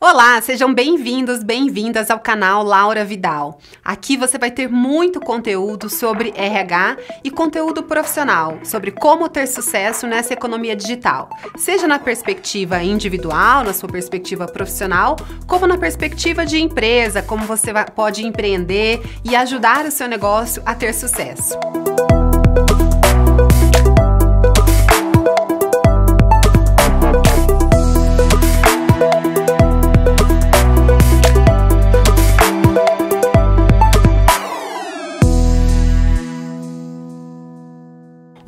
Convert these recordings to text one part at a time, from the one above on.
Olá, sejam bem-vindos, bem-vindas ao canal Laura Vidal. Aqui você vai ter muito conteúdo sobre RH e conteúdo profissional, sobre como ter sucesso nessa economia digital, seja na perspectiva individual, na sua perspectiva profissional, como na perspectiva de empresa, como você pode empreender e ajudar o seu negócio a ter sucesso.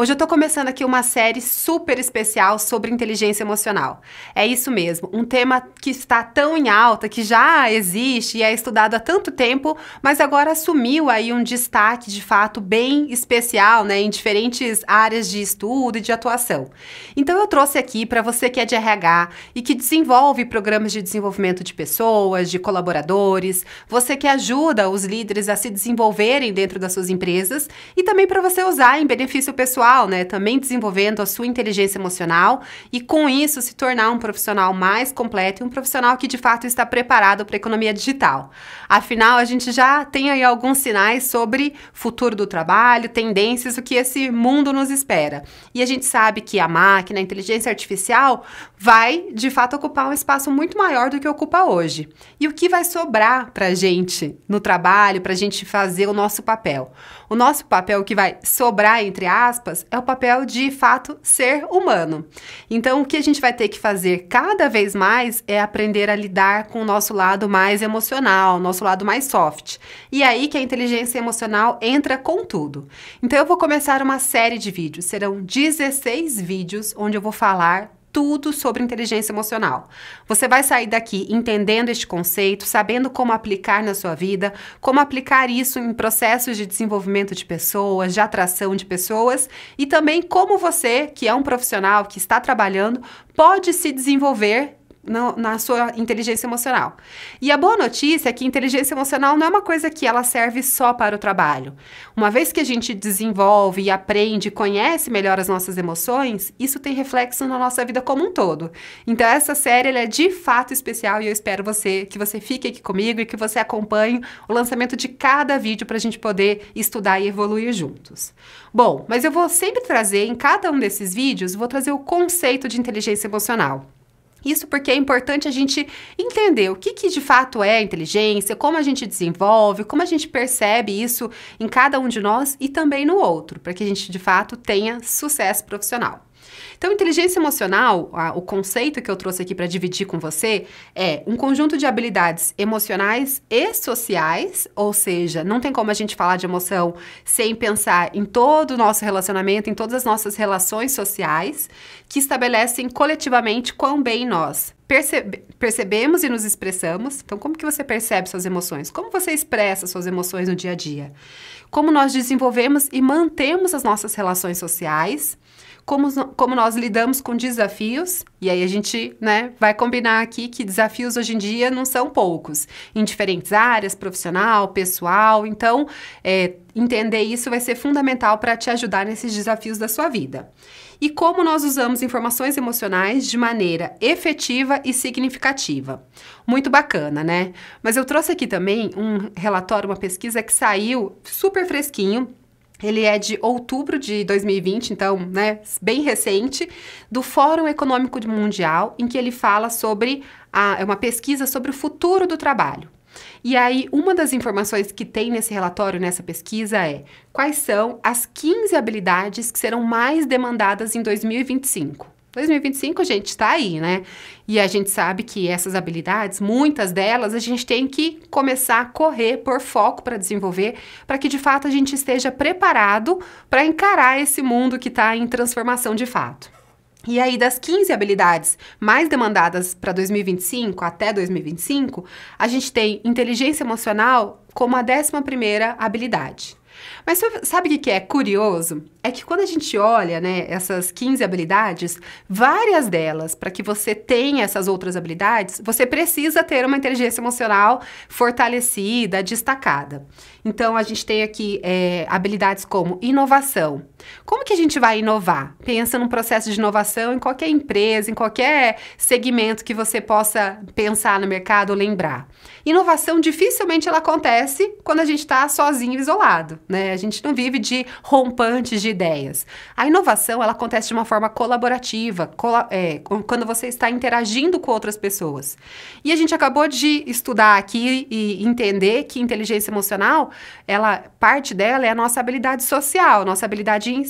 Hoje eu tô começando aqui uma série super especial sobre inteligência emocional. É isso mesmo, um tema que está tão em alta, que já existe e é estudado há tanto tempo, mas agora assumiu aí um destaque de fato bem especial, né, em diferentes áreas de estudo e de atuação. Então eu trouxe aqui para você que é de RH e que desenvolve programas de desenvolvimento de pessoas, de colaboradores, você que ajuda os líderes a se desenvolverem dentro das suas empresas e também para você usar em benefício pessoal pessoal, né, também desenvolvendo a sua inteligência emocional e com isso se tornar um profissional mais completo e um profissional que de fato está preparado para a economia digital. Afinal, a gente já tem aí alguns sinais sobre futuro do trabalho, tendências, o que esse mundo nos espera. E a gente sabe que a máquina, a inteligência artificial vai de fato ocupar um espaço muito maior do que ocupa hoje. E o que vai sobrar para a gente no trabalho, para a gente fazer o nosso papel? O nosso papel que vai sobrar, entre aspas, aspas, é o papel de fato ser humano. Então, o que a gente vai ter que fazer cada vez mais é aprender a lidar com o nosso lado mais emocional, nosso lado mais soft. E é aí que a inteligência emocional entra com tudo. Então, eu vou começar uma série de vídeos, serão 16 vídeos onde eu vou falar tudo sobre inteligência emocional. Você vai sair daqui entendendo este conceito, sabendo como aplicar na sua vida, como aplicar isso em processos de desenvolvimento de pessoas, de atração de pessoas e também como você, que é um profissional que está trabalhando, pode se desenvolver no, na sua inteligência emocional. E a boa notícia é que inteligência emocional não é uma coisa que ela serve só para o trabalho. Uma vez que a gente desenvolve, aprende, conhece melhor as nossas emoções, isso tem reflexo na nossa vida como um todo. Então essa série é de fato especial e eu espero você que você fique aqui comigo e que você acompanhe o lançamento de cada vídeo para a gente poder estudar e evoluir juntos. Bom, mas eu vou sempre trazer em cada um desses vídeos, vou trazer o conceito de inteligência emocional. Isso porque é importante a gente entender o que, que de fato é inteligência, como a gente desenvolve, como a gente percebe isso em cada um de nós e também no outro, para que a gente de fato tenha sucesso profissional. Então, inteligência emocional, a, o conceito que eu trouxe aqui para dividir com você, é um conjunto de habilidades emocionais e sociais, ou seja, não tem como a gente falar de emoção sem pensar em todo o nosso relacionamento, em todas as nossas relações sociais, que estabelecem coletivamente quão bem nós Percebe percebemos e nos expressamos. Então, como que você percebe suas emoções? Como você expressa suas emoções no dia a dia? Como nós desenvolvemos e mantemos as nossas relações sociais? como, como nós lidamos com desafios, e aí a gente né, vai combinar aqui que desafios hoje em dia não são poucos, em diferentes áreas, profissional, pessoal. Então, é, entender isso vai ser fundamental para te ajudar nesses desafios da sua vida. E como nós usamos informações emocionais de maneira efetiva e significativa. Muito bacana, né? Mas eu trouxe aqui também um relatório, uma pesquisa que saiu super fresquinho ele é de outubro de 2020, então, né, bem recente, do Fórum Econômico Mundial, em que ele fala sobre a, é uma pesquisa sobre o futuro do trabalho. E aí, uma das informações que tem nesse relatório, nessa pesquisa, é quais são as 15 habilidades que serão mais demandadas em 2025. 2025, gente, está aí, né? E a gente sabe que essas habilidades, muitas delas, a gente tem que começar a correr por foco para desenvolver, para que de fato a gente esteja preparado para encarar esse mundo que está em transformação de fato. E aí, das 15 habilidades mais demandadas para 2025 até 2025, a gente tem inteligência emocional como a 11 habilidade. Mas sabe o que é curioso? é que quando a gente olha, né, essas 15 habilidades, várias delas, para que você tenha essas outras habilidades, você precisa ter uma inteligência emocional fortalecida, destacada. Então, a gente tem aqui é, habilidades como inovação. Como que a gente vai inovar? Pensa num processo de inovação em qualquer empresa, em qualquer segmento que você possa pensar no mercado ou lembrar. Inovação dificilmente ela acontece quando a gente está sozinho, isolado, né? A gente não vive de rompantes de ideias. A inovação ela acontece de uma forma colaborativa, é, quando você está interagindo com outras pessoas. E a gente acabou de estudar aqui e entender que inteligência emocional, ela parte dela é a nossa habilidade social, nossa habilidade em,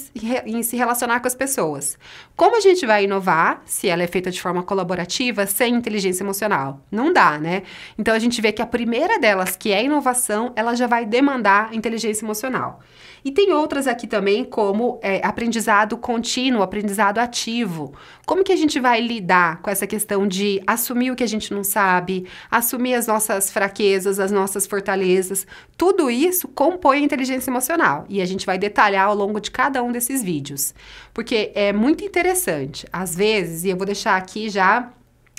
em se relacionar com as pessoas. Como a gente vai inovar se ela é feita de forma colaborativa sem inteligência emocional? Não dá, né? Então a gente vê que a primeira delas, que é inovação, ela já vai demandar inteligência emocional. E tem outras aqui também, como é, aprendizado contínuo, aprendizado ativo. Como que a gente vai lidar com essa questão de assumir o que a gente não sabe, assumir as nossas fraquezas, as nossas fortalezas? Tudo isso compõe a inteligência emocional. E a gente vai detalhar ao longo de cada um desses vídeos. Porque é muito interessante. Às vezes, e eu vou deixar aqui já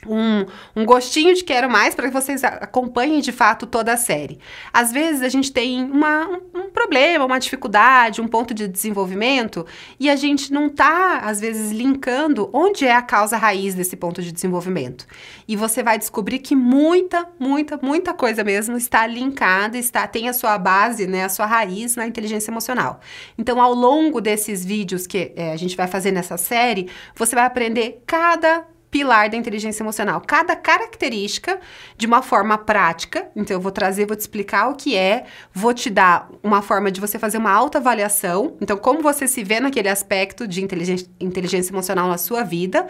um, um, gostinho de quero mais para que vocês acompanhem de fato toda a série. Às vezes a gente tem uma, um, um problema, uma dificuldade, um ponto de desenvolvimento e a gente não está, às vezes, linkando onde é a causa raiz desse ponto de desenvolvimento. E você vai descobrir que muita, muita, muita coisa mesmo está linkada, está, tem a sua base, né, a sua raiz na inteligência emocional. Então, ao longo desses vídeos que é, a gente vai fazer nessa série, você vai aprender cada pilar da inteligência emocional. Cada característica de uma forma prática. Então, eu vou trazer, vou te explicar o que é, vou te dar uma forma de você fazer uma autoavaliação. Então, como você se vê naquele aspecto de inteligência, inteligência emocional na sua vida.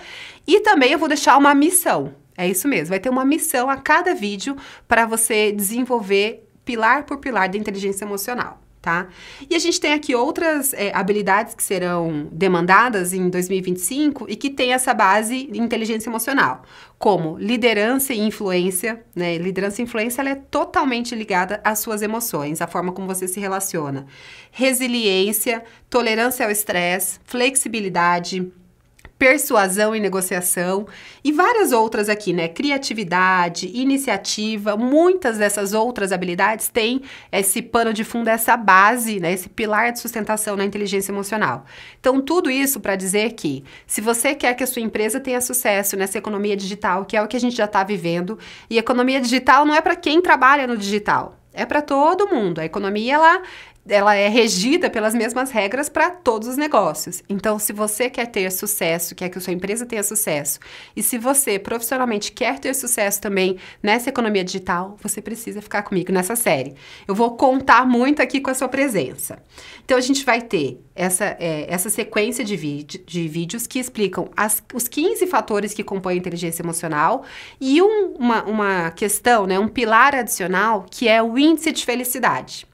E também eu vou deixar uma missão. É isso mesmo, vai ter uma missão a cada vídeo para você desenvolver pilar por pilar da inteligência emocional tá? E a gente tem aqui outras é, habilidades que serão demandadas em 2025 e que tem essa base de inteligência emocional, como liderança e influência, né? Liderança e influência ela é totalmente ligada às suas emoções, à forma como você se relaciona. Resiliência, tolerância ao estresse, flexibilidade, persuasão e negociação e várias outras aqui, né? Criatividade, iniciativa, muitas dessas outras habilidades têm esse pano de fundo, essa base, né? Esse pilar de sustentação na inteligência emocional. Então, tudo isso para dizer que se você quer que a sua empresa tenha sucesso nessa economia digital, que é o que a gente já está vivendo, e economia digital não é para quem trabalha no digital, é para todo mundo. A economia ela ela é regida pelas mesmas regras para todos os negócios. Então, se você quer ter sucesso, quer que a sua empresa tenha sucesso, e se você profissionalmente quer ter sucesso também nessa economia digital, você precisa ficar comigo nessa série. Eu vou contar muito aqui com a sua presença. Então, a gente vai ter essa, é, essa sequência de, de vídeos que explicam as, os 15 fatores que compõem a inteligência emocional e um, uma, uma questão, né, um pilar adicional que é o índice de felicidade.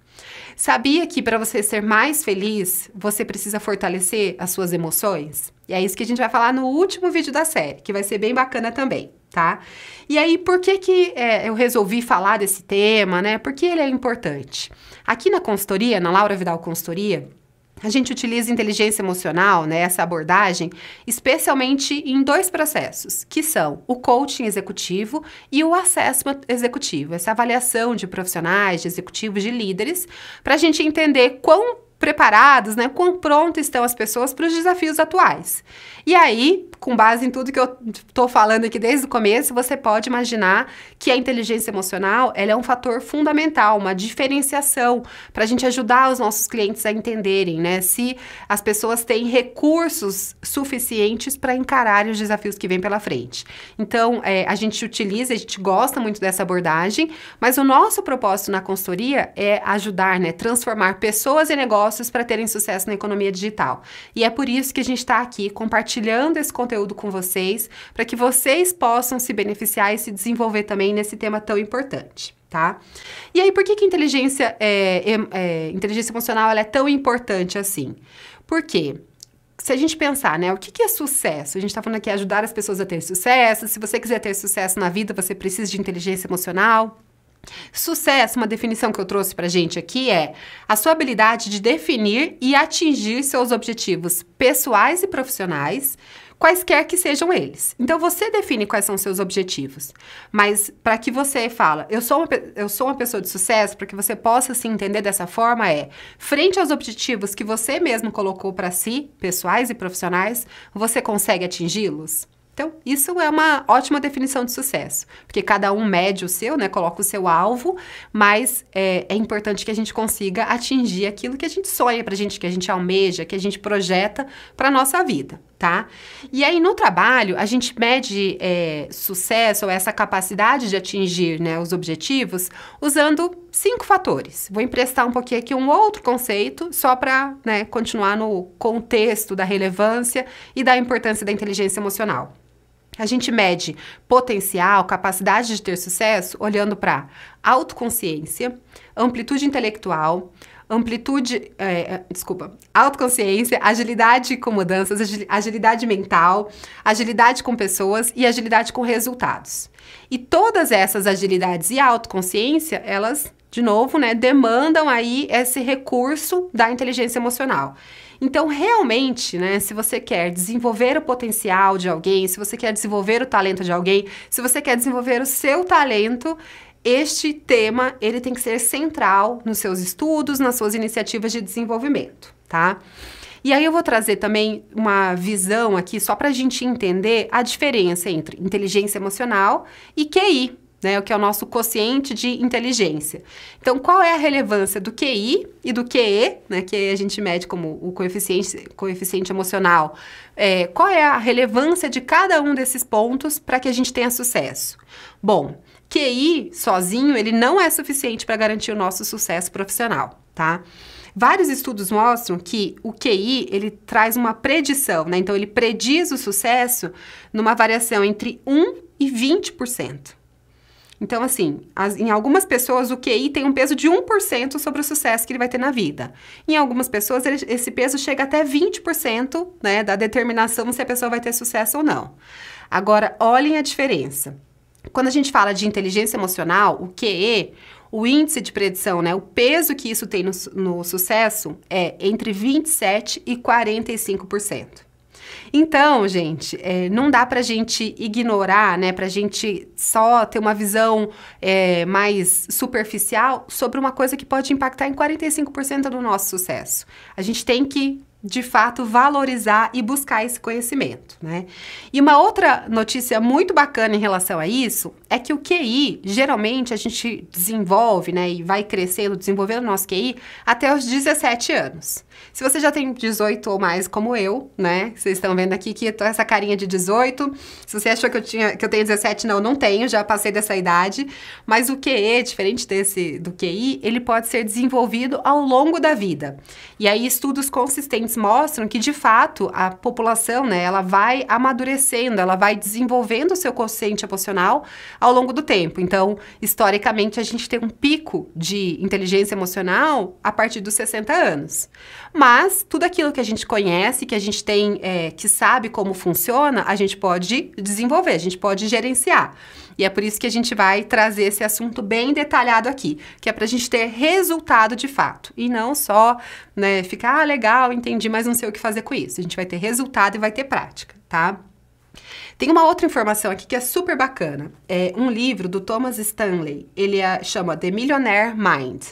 Sabia que para você ser mais feliz, você precisa fortalecer as suas emoções? E é isso que a gente vai falar no último vídeo da série, que vai ser bem bacana também, tá? E aí, por que que é, eu resolvi falar desse tema, né? Porque ele é importante. Aqui na consultoria, na Laura Vidal Consultoria, a gente utiliza inteligência emocional, né, essa abordagem, especialmente em dois processos, que são o coaching executivo e o assessment executivo, essa avaliação de profissionais, de executivos, de líderes, para a gente entender quão preparados, né? Quão pronto estão as pessoas para os desafios atuais. E aí, com base em tudo que eu estou falando aqui desde o começo, você pode imaginar que a inteligência emocional ela é um fator fundamental, uma diferenciação para a gente ajudar os nossos clientes a entenderem, né? Se as pessoas têm recursos suficientes para encarar os desafios que vêm pela frente. Então, é, a gente utiliza, a gente gosta muito dessa abordagem, mas o nosso propósito na consultoria é ajudar, né? Transformar pessoas e negócios negócios para terem sucesso na economia digital. E é por isso que a gente está aqui compartilhando esse conteúdo com vocês, para que vocês possam se beneficiar e se desenvolver também nesse tema tão importante. Tá? E aí, por que, que inteligência, é, é, inteligência emocional é tão importante assim? porque se a gente pensar, né, o que, que é sucesso? A gente está falando aqui ajudar as pessoas a ter sucesso. Se você quiser ter sucesso na vida, você precisa de inteligência emocional. Sucesso, uma definição que eu trouxe pra gente aqui é a sua habilidade de definir e atingir seus objetivos pessoais e profissionais, quaisquer que sejam eles. Então você define quais são seus objetivos, mas para que você fala, eu sou uma, eu sou uma pessoa de sucesso, para que você possa se entender dessa forma é, frente aos objetivos que você mesmo colocou para si, pessoais e profissionais, você consegue atingi-los? Então, isso é uma ótima definição de sucesso, porque cada um mede o seu, né, coloca o seu alvo, mas é, é importante que a gente consiga atingir aquilo que a gente sonha para a gente, que a gente almeja, que a gente projeta para nossa vida, tá? E aí no trabalho a gente mede é, sucesso ou essa capacidade de atingir, né, os objetivos usando cinco fatores. Vou emprestar um pouquinho aqui um outro conceito só para né, continuar no contexto da relevância e da importância da inteligência emocional. A gente mede potencial, capacidade de ter sucesso, olhando para autoconsciência, amplitude intelectual, amplitude, é, é, desculpa, autoconsciência, agilidade com mudanças, agilidade mental, agilidade com pessoas e agilidade com resultados. E todas essas agilidades e autoconsciência, elas de novo, né, demandam aí esse recurso da inteligência emocional. Então, realmente, né, se você quer desenvolver o potencial de alguém, se você quer desenvolver o talento de alguém, se você quer desenvolver o seu talento, este tema ele tem que ser central nos seus estudos, nas suas iniciativas de desenvolvimento, tá? E aí eu vou trazer também uma visão aqui só para a gente entender a diferença entre inteligência emocional e QI, né, o que é o nosso quociente de inteligência. Então, qual é a relevância do QI e do QE, né, que a gente mede como o coeficiente, coeficiente emocional? É, qual é a relevância de cada um desses pontos para que a gente tenha sucesso? Bom, QI sozinho, ele não é suficiente para garantir o nosso sucesso profissional, tá? Vários estudos mostram que o QI, ele traz uma predição, né? Então, ele prediz o sucesso numa variação entre 1 e 20%. Então, assim, as, em algumas pessoas o QI tem um peso de 1% sobre o sucesso que ele vai ter na vida. Em algumas pessoas, ele, esse peso chega até 20% né, da determinação se a pessoa vai ter sucesso ou não. Agora, olhem a diferença. Quando a gente fala de inteligência emocional, o QE, o índice de predição, né, o peso que isso tem no, no sucesso é entre 27% e 45%. Então, gente, é, não dá para a gente ignorar, né? Para a gente só ter uma visão é, mais superficial sobre uma coisa que pode impactar em 45% do nosso sucesso. A gente tem que de fato valorizar e buscar esse conhecimento, né? E uma outra notícia muito bacana em relação a isso é que o QI, geralmente, a gente desenvolve, né, e vai crescendo, desenvolvendo o nosso QI até os 17 anos. Se você já tem 18 ou mais, como eu, né, vocês estão vendo aqui que eu tô essa carinha de 18, se você achou que eu, tinha, que eu tenho 17, não, não tenho, já passei dessa idade, mas o QE, diferente desse do QI, ele pode ser desenvolvido ao longo da vida. E aí, estudos consistentes mostram que, de fato, a população, né, ela vai amadurecendo, ela vai desenvolvendo o seu consciente emocional ao longo do tempo. Então, historicamente, a gente tem um pico de inteligência emocional a partir dos 60 anos. Mas tudo aquilo que a gente conhece, que a gente tem, é, que sabe como funciona, a gente pode desenvolver, a gente pode gerenciar. E é por isso que a gente vai trazer esse assunto bem detalhado aqui, que é para a gente ter resultado de fato. E não só né, ficar, ah, legal, entendi, mas não sei o que fazer com isso. A gente vai ter resultado e vai ter prática, tá? Tem uma outra informação aqui que é super bacana. É um livro do Thomas Stanley. Ele é, chama The Millionaire Mind.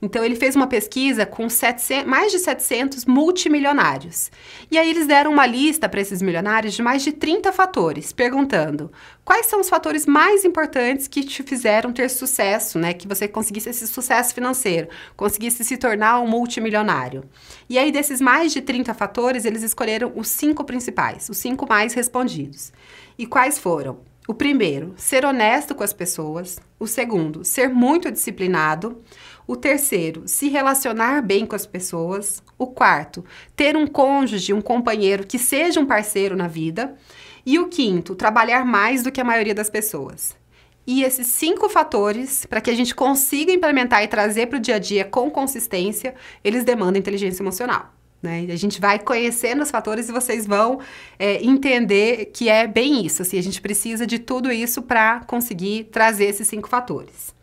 Então, ele fez uma pesquisa com 700, mais de 700 multimilionários. E aí, eles deram uma lista para esses milionários de mais de 30 fatores, perguntando quais são os fatores mais importantes que te fizeram ter sucesso, né? Que você conseguisse esse sucesso financeiro, conseguisse se tornar um multimilionário. E aí, desses mais de 30 fatores, eles escolheram os cinco principais, os cinco mais respondidos. E quais foram? O primeiro, ser honesto com as pessoas. O segundo, ser muito disciplinado. O terceiro, se relacionar bem com as pessoas. O quarto, ter um cônjuge, um companheiro que seja um parceiro na vida. E o quinto, trabalhar mais do que a maioria das pessoas. E esses cinco fatores, para que a gente consiga implementar e trazer para o dia a dia com consistência, eles demandam inteligência emocional. Né? A gente vai conhecendo os fatores e vocês vão é, entender que é bem isso. Assim, a gente precisa de tudo isso para conseguir trazer esses cinco fatores.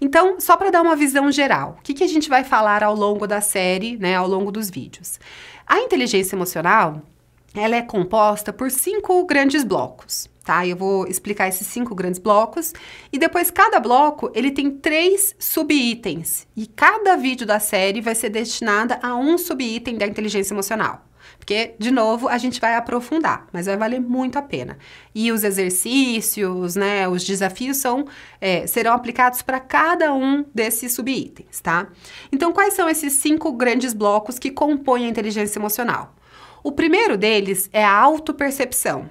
Então, só para dar uma visão geral, o que, que a gente vai falar ao longo da série, né, ao longo dos vídeos? A inteligência emocional ela é composta por cinco grandes blocos tá? Eu vou explicar esses cinco grandes blocos e depois cada bloco ele tem três subitens e cada vídeo da série vai ser destinada a um subitem da inteligência emocional. Porque, de novo, a gente vai aprofundar, mas vai valer muito a pena. E os exercícios, né, os desafios são, é, serão aplicados para cada um desses subitens, tá? Então, quais são esses cinco grandes blocos que compõem a inteligência emocional? O primeiro deles é a autopercepção.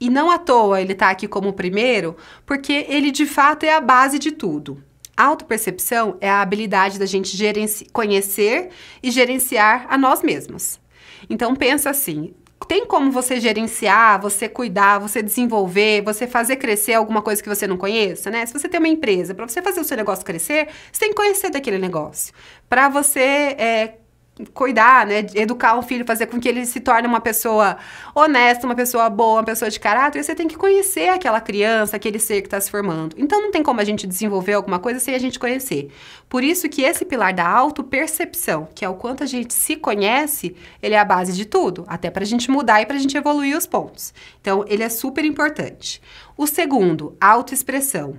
E não à toa ele está aqui como o primeiro, porque ele de fato é a base de tudo. Autopercepção é a habilidade da gente conhecer e gerenciar a nós mesmos. Então pensa assim, tem como você gerenciar, você cuidar, você desenvolver, você fazer crescer alguma coisa que você não conheça, né? Se você tem uma empresa, para você fazer o seu negócio crescer, você tem que conhecer daquele negócio. Para você é, cuidar, né, educar o filho, fazer com que ele se torne uma pessoa honesta, uma pessoa boa, uma pessoa de caráter, você tem que conhecer aquela criança, aquele ser que está se formando. Então não tem como a gente desenvolver alguma coisa sem a gente conhecer. Por isso que esse pilar da autopercepção, que é o quanto a gente se conhece, ele é a base de tudo, até para a gente mudar e para a gente evoluir os pontos. Então ele é super importante. O segundo, autoexpressão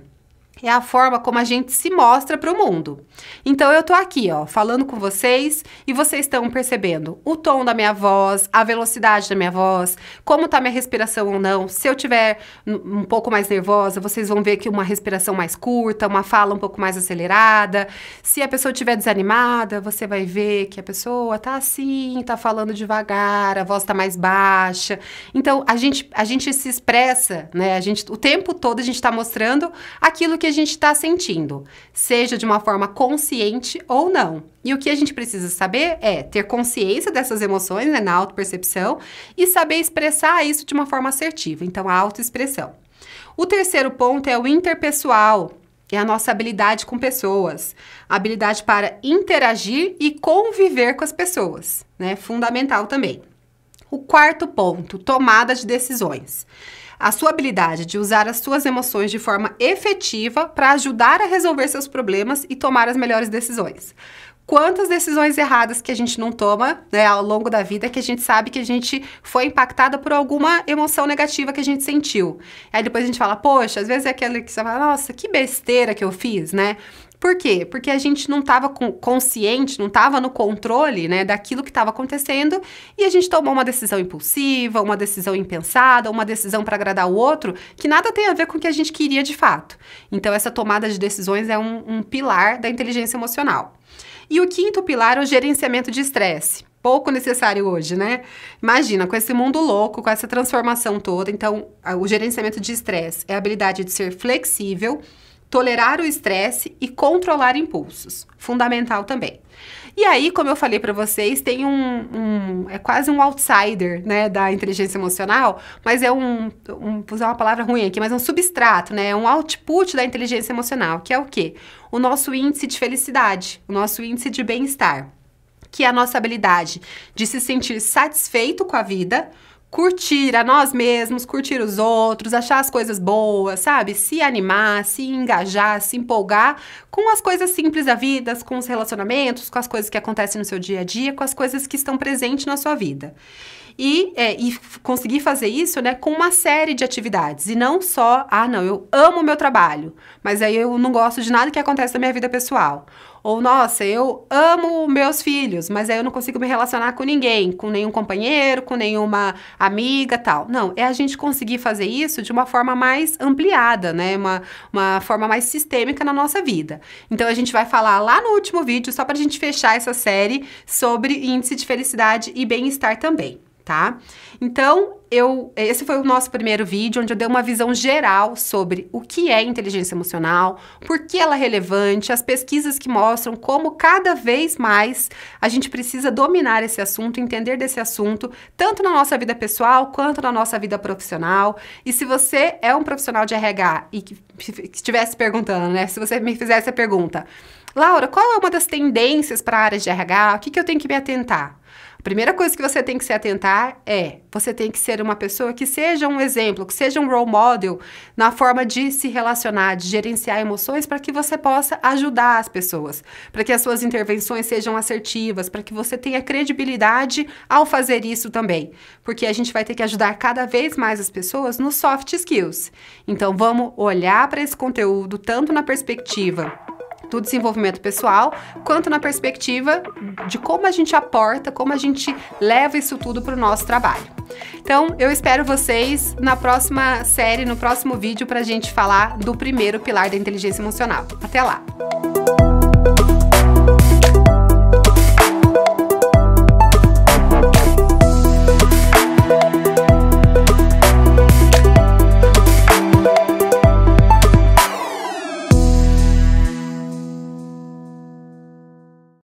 é a forma como a gente se mostra para o mundo. Então eu tô aqui, ó, falando com vocês e vocês estão percebendo o tom da minha voz, a velocidade da minha voz, como tá minha respiração ou não. Se eu tiver um pouco mais nervosa, vocês vão ver que uma respiração mais curta, uma fala um pouco mais acelerada. Se a pessoa estiver desanimada, você vai ver que a pessoa tá assim, tá falando devagar, a voz tá mais baixa. Então a gente a gente se expressa, né? A gente o tempo todo a gente tá mostrando aquilo que que a gente está sentindo, seja de uma forma consciente ou não. E o que a gente precisa saber é ter consciência dessas emoções né, na autopercepção e saber expressar isso de uma forma assertiva, então a autoexpressão. O terceiro ponto é o interpessoal, é a nossa habilidade com pessoas, a habilidade para interagir e conviver com as pessoas, né? Fundamental também. O quarto ponto, tomada de decisões a sua habilidade de usar as suas emoções de forma efetiva para ajudar a resolver seus problemas e tomar as melhores decisões. Quantas decisões erradas que a gente não toma né, ao longo da vida que a gente sabe que a gente foi impactada por alguma emoção negativa que a gente sentiu. Aí depois a gente fala, poxa, às vezes é aquela que você fala, nossa, que besteira que eu fiz, né? Por quê? Porque a gente não estava consciente, não estava no controle né, daquilo que estava acontecendo e a gente tomou uma decisão impulsiva, uma decisão impensada, uma decisão para agradar o outro, que nada tem a ver com o que a gente queria de fato. Então, essa tomada de decisões é um, um pilar da inteligência emocional. E o quinto pilar é o gerenciamento de estresse pouco necessário hoje, né? Imagina, com esse mundo louco, com essa transformação toda, então o gerenciamento de estresse é a habilidade de ser flexível, tolerar o estresse e controlar impulsos. Fundamental também. E aí, como eu falei para vocês, tem um, um, É quase um outsider, né? Da inteligência emocional, mas é um, um. Vou usar uma palavra ruim aqui, mas é um substrato, né? É um output da inteligência emocional, que é o quê? O nosso índice de felicidade, o nosso índice de bem-estar, que é a nossa habilidade de se sentir satisfeito com a vida curtir a nós mesmos, curtir os outros, achar as coisas boas, sabe? Se animar, se engajar, se empolgar com as coisas simples da vida, com os relacionamentos, com as coisas que acontecem no seu dia a dia, com as coisas que estão presentes na sua vida e, é, e conseguir fazer isso né, com uma série de atividades. E não só, ah, não, eu amo o meu trabalho, mas aí eu não gosto de nada que acontece na minha vida pessoal. Ou, nossa, eu amo meus filhos, mas aí eu não consigo me relacionar com ninguém, com nenhum companheiro, com nenhuma amiga tal. Não, é a gente conseguir fazer isso de uma forma mais ampliada, né? Uma, uma forma mais sistêmica na nossa vida. Então, a gente vai falar lá no último vídeo, só para a gente fechar essa série sobre índice de felicidade e bem-estar também tá? Então, eu, esse foi o nosso primeiro vídeo, onde eu dei uma visão geral sobre o que é inteligência emocional, por que ela é relevante, as pesquisas que mostram como cada vez mais a gente precisa dominar esse assunto, entender desse assunto, tanto na nossa vida pessoal quanto na nossa vida profissional. E se você é um profissional de RH e que, estivesse perguntando, né? Se você me fizesse a pergunta, Laura, qual é uma das tendências para a área de RH? O que, que eu tenho que me atentar? Primeira coisa que você tem que se atentar é: você tem que ser uma pessoa que seja um exemplo, que seja um role model na forma de se relacionar, de gerenciar emoções para que você possa ajudar as pessoas, para que as suas intervenções sejam assertivas, para que você tenha credibilidade ao fazer isso também. Porque a gente vai ter que ajudar cada vez mais as pessoas nos soft skills. Então vamos olhar para esse conteúdo tanto na perspectiva do desenvolvimento pessoal, quanto na perspectiva de como a gente aporta, como a gente leva isso tudo para o nosso trabalho. Então, eu espero vocês na próxima série, no próximo vídeo, para a gente falar do primeiro pilar da inteligência emocional. Até lá!